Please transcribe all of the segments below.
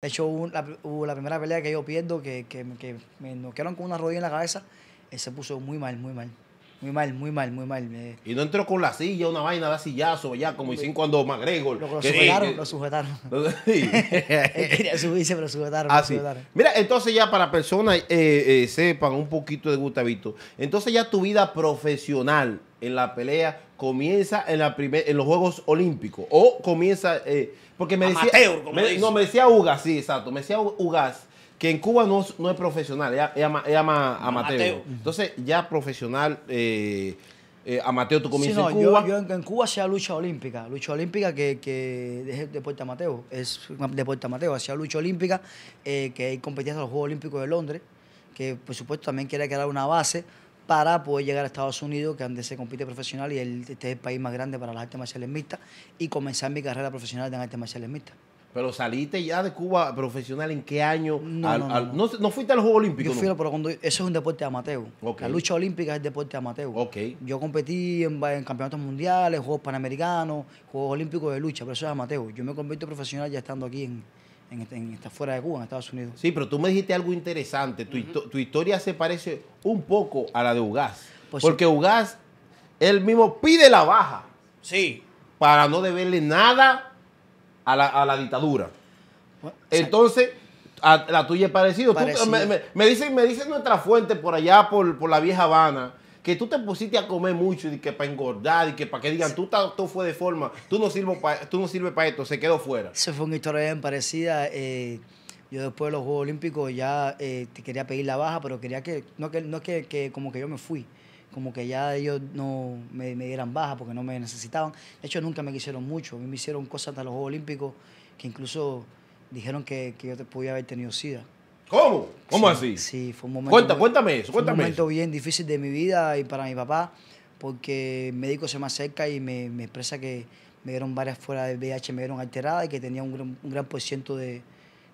De hecho, hubo la, primera pelea que yo pierdo, que, que, que me noquearon con una rodilla en la cabeza, se puso muy mal, muy mal. Muy mal, muy mal, muy mal. Y no entró con la silla, una vaina de sillazo ya, como dicen cuando McGregor. Lo, lo eh, sujetaron, lo sujetaron. quería subirse, pero sujetaron, lo ah, sujetaron. Mira, entonces ya para personas eh, eh, sepan un poquito de Gustavito. Entonces ya tu vida profesional en la pelea comienza en, la primer, en los Juegos Olímpicos. O comienza... Eh, porque me decía... no, me decía Ugas, sí, exacto. Me decía Ugas que en Cuba no, no es profesional, ya llama Entonces, ya profesional, eh, eh, amateo, eh, tú comienzas en Cuba. Yo, en, Cuba sea lucha olímpica, lucha olímpica que, que es deporte amateur, es deporte amateur, hacía lucha olímpica, eh, que hay competencias en los Juegos Olímpicos de Londres, que por supuesto también quiere crear una base para poder llegar a Estados Unidos, que donde se compite profesional y este es el país más grande para las artes marciales mixtas, y comenzar mi carrera profesional en artes marciales mixtas. Pero saliste ya de Cuba profesional en qué año? No, fuiste no, no, al, juego olímpico Juegos Yo fui, pero cuando eso es un deporte amateur. La lucha olímpica es deporte amateur. Yo competí en, campeonatos mundiales, Juegos Panamericanos, Juegos Olímpicos de lucha, pero eso es amateur. Yo me convierto profesional ya estando aquí en, este, fuera de Cuba, en Estados Unidos. Sí, pero tú me dijiste algo interesante. Tu, historia se parece un poco a la de Ugaz. Pues porque sí. Ugaz, él mismo pide la baja. Sí. Para no deberle nada a la, dictadura. Entonces, la tuya es parecida. me, dicen, me dicen nuestra fuente por allá, por, la vieja Habana, que tú te pusiste a comer mucho y que para engordar y que para que digan, tú, tú fue de forma, tú no, sirvo no sirves para esto, se quedó fuera. se fue una historia bien parecida. Eh, yo después de los Juegos Olímpicos ya eh, te quería pedir la baja, pero quería que, no, que, no que, que como que yo me fui como que ya ellos no me, me, dieran baja porque no me necesitaban. De hecho, nunca me quisieron mucho. A mí me hicieron cosas hasta los Juegos Olímpicos que incluso dijeron que, yo te podía haber tenido SIDA. ¿Cómo? ¿Cómo así? Sí, fue un momento. Cuéntame, cuéntame eso. Fue un momento bien difícil de mi vida y para mi papá, porque el médico se me acerca y me, expresa que me dieron varias fuera del VIH, me dieron alterada y que tenía un gran, un por ciento de,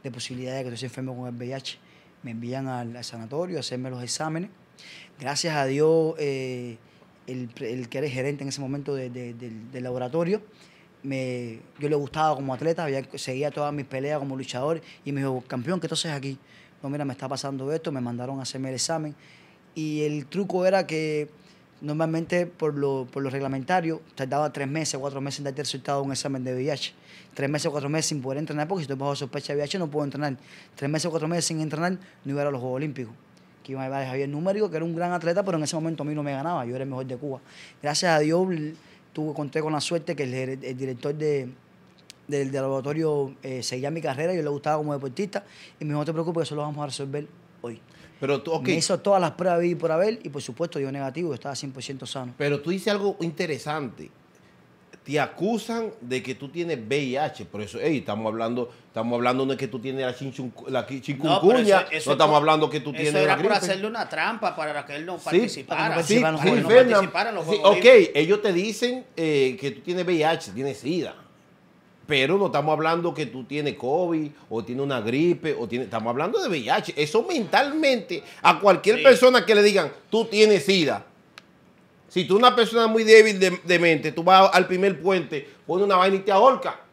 de posibilidades de que estoy enfermo con el VIH. Me envían al sanatorio a hacerme los exámenes Gracias a Dios, eh, el, que era gerente en ese momento del, laboratorio, me, yo le gustaba como atleta, seguía todas mis peleas como luchador y me dijo, campeón, ¿qué tú aquí? No, mira, me está pasando esto, me mandaron a hacerme el examen. Y el truco era que normalmente por lo, por lo reglamentario tardaba tres meses, cuatro meses en darte resultado de un examen de VIH. Tres meses, cuatro meses sin poder entrenar, porque si estoy bajo sospecha de VIH no puedo entrenar. Tres meses, cuatro meses sin entrenar, no iba a los Juegos Olímpicos que iba a Javier número, que era un gran atleta, pero en ese momento a mí no me ganaba, yo era el mejor de Cuba. Gracias a Dios tuve, conté con la suerte que el, director del, laboratorio eh, seguía mi carrera, yo le gustaba como deportista, y me dijo, no te preocupes, eso lo vamos a resolver hoy. Pero tú, okay. Me hizo todas las pruebas y por haber, y por supuesto dio negativo, estaba 100% sano. Pero tú dices algo interesante te acusan de que tú tienes VIH. Por eso, estamos hablando, estamos hablando de que tú tienes la, chinchun, la no, estamos hablando que tú eso tienes era la por hacerle una trampa para que él no participara. Sí, los ok, ellos te dicen eh, que tú tienes VIH, tienes SIDA. Pero no estamos hablando que tú tienes COVID o tienes una gripe o tienes... Estamos hablando de VIH. Eso mentalmente a cualquier persona que le digan, tú tienes SIDA si tú eres una persona muy débil de, mente, tú vas al primer puente, pones una vaina y te ahorca.